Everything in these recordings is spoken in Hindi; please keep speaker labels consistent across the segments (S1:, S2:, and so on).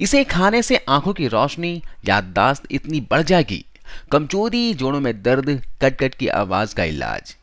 S1: इसे खाने से आंखों की रोशनी याददाश्त इतनी बढ़ जाएगी कमजोरी जोड़ों में दर्द कटकट की आवाज का इलाज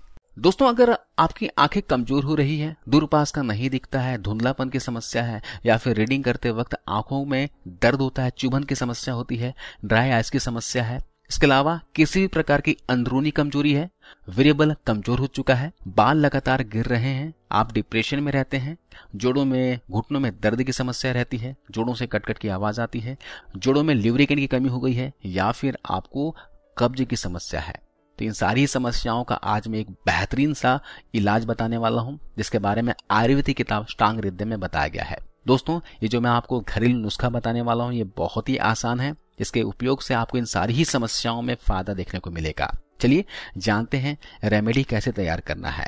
S1: दोस्तों अगर आपकी आंखें कमजोर हो रही है दूरपास का नहीं दिखता है धुंधलापन की समस्या है या फिर रीडिंग करते वक्त आंखों में दर्द होता है चुभन की समस्या होती है ड्राई आइस की समस्या है इसके अलावा किसी भी प्रकार की अंदरूनी कमजोरी है वेरिएबल कमजोर हो चुका है बाल लगातार गिर रहे हैं आप डिप्रेशन में रहते हैं जोड़ों में घुटनों में दर्द की समस्या रहती है जोड़ों से कटकट की आवाज आती है जोड़ों में लिवरिकेन की कमी हो गई है या फिर आपको कब्ज की समस्या है तो इन सारी समस्याओं का आज मैं एक बेहतरीन सा इलाज बताने वाला हूं जिसके बारे में आयुर्वेदिक किताब स्टांग हृदय में बताया गया है दोस्तों ये जो मैं आपको घरेलू नुस्खा बताने वाला हूँ ये बहुत ही आसान है इसके उपयोग से आपको इन सारी ही समस्याओं में फायदा देखने को मिलेगा चलिए जानते हैं रेमेडी कैसे तैयार करना है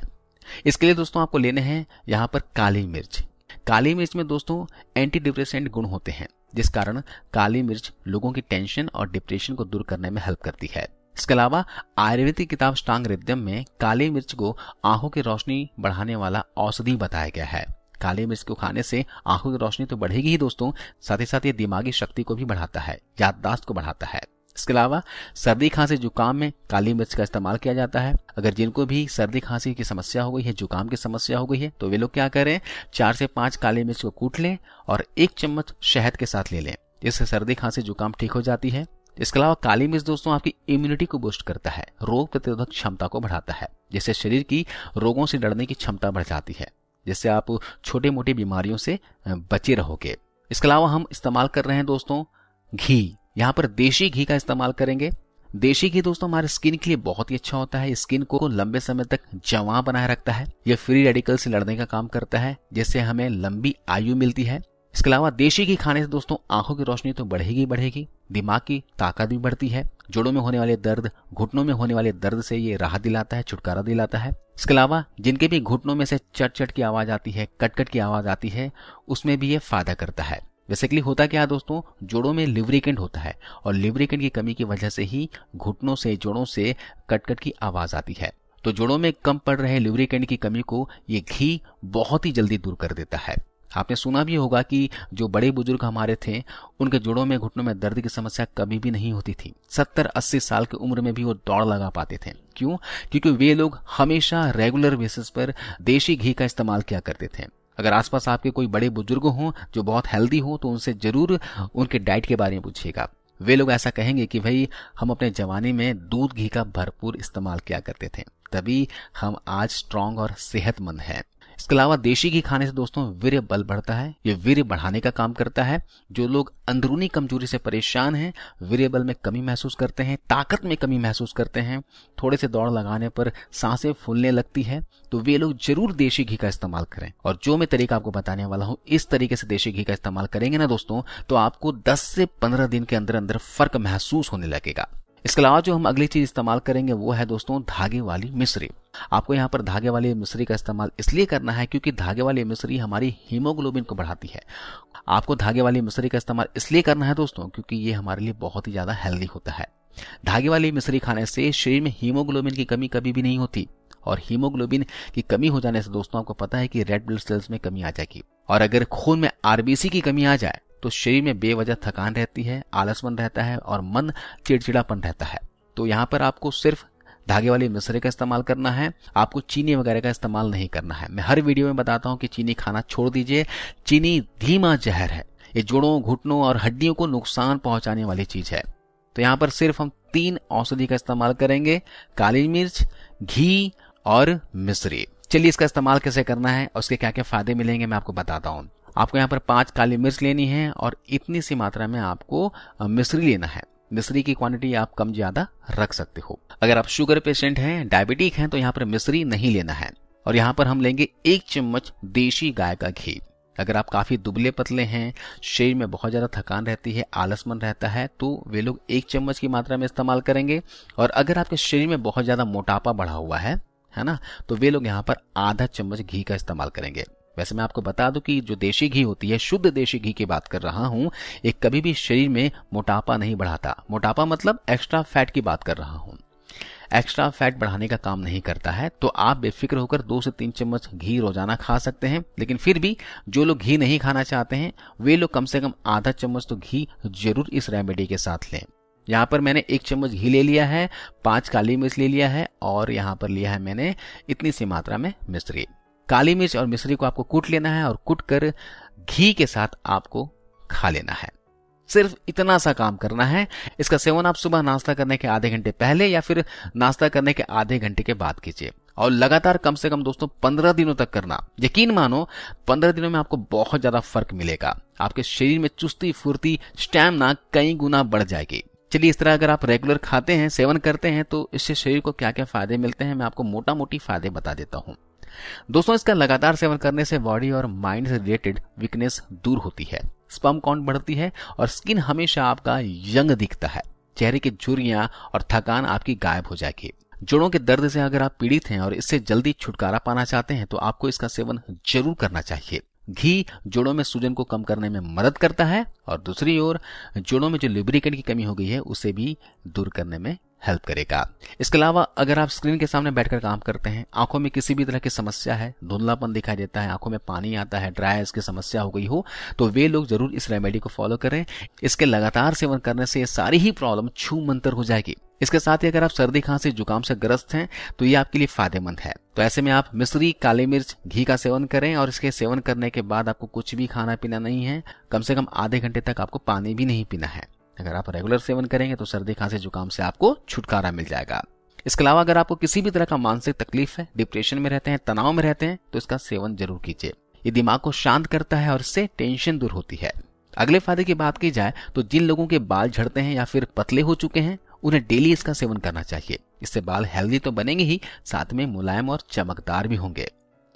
S1: इसके लिए दोस्तों आपको लेने हैं यहाँ पर काली मिर्च काली मिर्च में दोस्तों एंटी डिप्रेसेंट गुण होते हैं जिस कारण काली मिर्च लोगों की टेंशन और डिप्रेशन को दूर करने में हेल्प करती है इसके अलावा आयुर्वेदिक किताब स्टांग रिद्यम में काली मिर्च को आंखों की रोशनी बढ़ाने वाला औषधि बताया गया है काले मिर्च को खाने से आंखों की रोशनी तो बढ़ेगी ही दोस्तों साथ ही साथ ये दिमागी शक्ति को भी बढ़ाता है याददाश्त को बढ़ाता है इसके अलावा सर्दी खांसी जुकाम में काली मिर्च का इस्तेमाल किया जाता है अगर जिनको भी सर्दी खांसी की समस्या हो गई है जुकाम की समस्या हो गई है तो वे लोग क्या करें चार से पांच काली मिर्च को कूट लें और एक चम्मच शहद के साथ ले लें जिससे सर्दी खांसी जुकाम ठीक हो जाती है इसके अलावा काली मिर्च दोस्तों आपकी इम्यूनिटी को बूस्ट करता है रोग प्रतिरोधक क्षमता को बढ़ाता है जिससे शरीर की रोगों से लड़ने की क्षमता बढ़ जाती है जिससे आप छोटी मोटी बीमारियों से बचे रहोगे इसके अलावा हम इस्तेमाल कर रहे हैं दोस्तों घी यहाँ पर देशी घी का इस्तेमाल करेंगे देशी घी दोस्तों हमारे स्किन के लिए बहुत ही अच्छा होता है स्किन को लंबे समय तक जवां बनाए रखता है यह फ्री रेडिकल से लड़ने का काम करता है जिससे हमें लंबी आयु मिलती है इसके अलावा देशी घी खाने से दोस्तों आंखों की रोशनी तो बढ़ेगी बढ़ेगी दिमाग की ताकत भी बढ़ती है जोड़ों में होने वाले दर्द घुटनों में होने वाले दर्द से ये राहत दिलाता है छुटकारा दिलाता है इसके अलावा जिनके भी घुटनों में से चट चट की आवाज आती है कटकट की आवाज आती है उसमें भी ये फायदा करता है बेसिकली होता क्या है दोस्तों जोड़ों में लिवरिकेंट होता है और लिवरिकेंट की कमी की वजह से ही घुटनों से जोड़ों से कटकट की आवाज आती है तो जोड़ों में कम पड़ रहे लिवरिकेंट की कमी को ये घी बहुत ही जल्दी दूर कर देता है आपने सुना भी होगा कि जो बड़े बुजुर्ग हमारे थे उनके जोड़ों में घुटनों में दर्द की समस्या कभी भी नहीं होती थी सत्तर अस्सी साल की उम्र में भी वो दौड़ लगा पाते थे क्यों क्योंकि वे लोग हमेशा रेगुलर बेसिस पर देशी घी का इस्तेमाल किया करते थे अगर आसपास आपके कोई बड़े बुजुर्ग हों जो बहुत हेल्दी हो तो उनसे जरूर उनके डाइट के बारे में पूछिएगा वे लोग ऐसा कहेंगे कि भाई हम अपने जवानी में दूध घी का भरपूर इस्तेमाल किया करते थे तभी हम आज स्ट्रांग और सेहतमंद हैं इसके अलावा देशी घी खाने से दोस्तों वीर्य बल बढ़ता है ये वीर्य बढ़ाने का काम करता है जो लोग अंदरूनी कमजोरी से परेशान हैं वीर्य बल में कमी महसूस करते हैं ताकत में कमी महसूस करते हैं थोड़े से दौड़ लगाने पर सांसें फूलने लगती है तो वे लोग जरूर देशी घी का इस्तेमाल करें और जो मैं तरीका आपको बताने वाला हूं इस तरीके से देशी घी का इस्तेमाल करेंगे ना दोस्तों तो आपको दस से पंद्रह दिन के अंदर अंदर फर्क महसूस होने लगेगा इसके अलावा जो हम अगली चीज इस्तेमाल करेंगे वो है दोस्तों धागे वाली मिश्री आपको यहाँ पर धागे वाली मिश्री का इस्तेमाल इसलिए करना है क्योंकि धागे वाली मिश्री हमारी हीमोग्लोबिन को बढ़ाती है आपको धागे वाली मिश्री का इस्तेमाल इसलिए करना है दोस्तों क्योंकि ये हमारे लिए बहुत ही ज्यादा हेल्दी होता है धागे वाली मिश्री खाने से शरीर में हीमोग्लोबिन की कमी कभी भी नहीं होती और हीमोग्लोबिन की कमी हो जाने से दोस्तों आपको पता है कि रेड ब्लड सेल्स में कमी आ जाएगी और अगर खून में आरबीसी की कमी आ जाए तो शरीर में बेवजह थकान रहती है आलसमन रहता है और मन चिड़चिड़ापन रहता है तो यहाँ पर आपको सिर्फ धागे वाले मिसरे का इस्तेमाल करना है आपको चीनी वगैरह का इस्तेमाल नहीं करना है मैं हर वीडियो में बताता हूँ कि चीनी खाना छोड़ दीजिए चीनी धीमा जहर है ये जोड़ों घुटनों और हड्डियों को नुकसान पहुंचाने वाली चीज है तो यहाँ पर सिर्फ हम तीन औषधि का इस्तेमाल करेंगे काली मिर्च घी और मिश्री चलिए इसका इस्तेमाल कैसे करना है और उसके क्या क्या फायदे मिलेंगे मैं आपको बताता हूँ आपको यहाँ पर पांच काली मिर्च लेनी है और इतनी सी मात्रा में आपको मिश्री लेना है मिश्री की क्वांटिटी आप कम ज्यादा रख सकते हो अगर आप शुगर पेशेंट हैं डायबिटिक हैं तो यहाँ पर मिश्री नहीं लेना है और यहाँ पर हम लेंगे एक चम्मच देशी गाय का घी अगर आप काफी दुबले पतले हैं शरीर में बहुत ज्यादा थकान रहती है आलसमन रहता है तो वे लोग एक चम्मच की मात्रा में इस्तेमाल करेंगे और अगर आपके शरीर में बहुत ज्यादा मोटापा बढ़ा हुआ है है ना तो वे लोग यहाँ पर आधा चम्मच घी का इस्तेमाल करेंगे वैसे मैं आपको बता दूं कि जो देशी घी होती है शुद्ध देशी घी की बात कर रहा हूं ये कभी भी शरीर में मोटापा नहीं बढ़ाता मोटापा मतलब एक्स्ट्रा फैट की बात कर रहा हूं एक्स्ट्रा फैट बढ़ाने का काम नहीं करता है तो आप बेफिक्र होकर दो से तीन चम्मच घी रोजाना खा सकते हैं लेकिन फिर भी जो लोग घी नहीं खाना चाहते हैं वे लोग कम से कम आधा चम्मच तो घी जरूर इस रेमेडी के साथ लें यहाँ पर मैंने एक चम्मच घी ले लिया है पांच काली मिर्च ले लिया है और यहाँ पर लिया है मैंने इतनी सी मात्रा में मिश्री काली मिर्च और मिश्री को आपको कूट लेना है और कूट कर घी के साथ आपको खा लेना है सिर्फ इतना सा काम करना है इसका सेवन आप सुबह नाश्ता करने के आधे घंटे पहले या फिर नाश्ता करने के आधे घंटे के बाद कीजिए और लगातार कम से कम दोस्तों पंद्रह दिनों तक करना यकीन मानो पंद्रह दिनों में आपको बहुत ज्यादा फर्क मिलेगा आपके शरीर में चुस्ती फुर्ती स्टैमिना कई गुना बढ़ जाएगी चलिए इस तरह अगर आप रेगुलर खाते हैं सेवन करते हैं तो इससे शरीर को क्या क्या फायदे मिलते हैं मैं आपको मोटा मोटी फायदे बता देता हूँ दोस्तों इसका लगातार सेवन करने से बॉडी और माइंड से रिलेटेड वीकनेस दूर होती है स्पम काउंट बढ़ती है और स्किन हमेशा आपका यंग दिखता है चेहरे की झुरियां और थकान आपकी गायब हो जाएगी जोड़ों के दर्द से अगर आप पीड़ित हैं और इससे जल्दी छुटकारा पाना चाहते हैं तो आपको इसका सेवन जरूर करना चाहिए घी जोड़ों में सूजन को कम करने में मदद करता है और दूसरी ओर जोड़ों में जो लिब्रिकेट की कमी हो गई है उसे भी दूर करने में हेल्प करेगा इसके अलावा अगर आप स्क्रीन के सामने बैठकर काम करते हैं आंखों में किसी भी तरह की समस्या है धुंधलापन दिखाई देता है आंखों में पानी आता है ड्रायर्स की समस्या हो गई हो तो वे लोग जरूर इस रेमेडी को फॉलो करें इसके लगातार सेवन करने से सारी ही प्रॉब्लम छू मंतर हो जाएगी इसके साथ ही अगर आप सर्दी खांसी जुकाम से ग्रस्त हैं तो ये आपके लिए फायदेमंद है तो ऐसे में आप मिश्री काली मिर्च घी का सेवन करें और इसके सेवन करने के बाद आपको कुछ भी खाना पीना नहीं है कम से कम आधे घंटे तक आपको पानी भी नहीं पीना है अगर आप रेगुलर सेवन करेंगे तो सर्दी खांसी जुकाम से आपको छुटकारा मिल जाएगा इसके अलावा अगर आपको किसी भी तरह का मानसिक तकलीफ है डिप्रेशन में रहते हैं तनाव में रहते हैं तो इसका सेवन जरूर कीजिए ये दिमाग को शांत करता है और इससे टेंशन दूर होती है अगले फायदे की बात की जाए तो जिन लोगों के बाल झड़ते हैं या फिर पतले हो चुके हैं उन्हें डेली इसका सेवन करना चाहिए इससे बाल हेल्दी तो बनेंगे ही साथ में मुलायम और चमकदार भी होंगे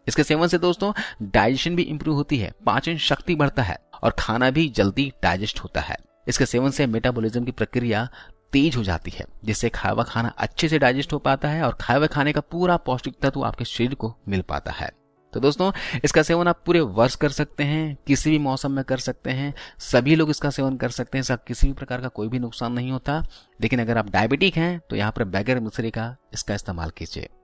S1: इसके सेवन से दोस्तों डाइजेशन भी इंप्रूव होती है पाचन शक्ति बढ़ता है और खाना भी जल्दी डाइजेस्ट होता है इसके सेवन से मेटाबॉलिज्म की प्रक्रिया तेज हो जाती है जिससे खावा खाना अच्छे से डाइजेस्ट हो पाता है और खावा खाने का पूरा पौष्टिक तत्व आपके शरीर को मिल पाता है तो दोस्तों इसका सेवन आप पूरे वर्ष कर सकते हैं किसी भी मौसम में कर सकते हैं सभी लोग इसका सेवन कर सकते हैं इसका किसी भी प्रकार का कोई भी नुकसान नहीं होता लेकिन अगर आप डायबिटिक हैं तो यहाँ पर बैगर मिश्री का इसका इस्तेमाल कीजिए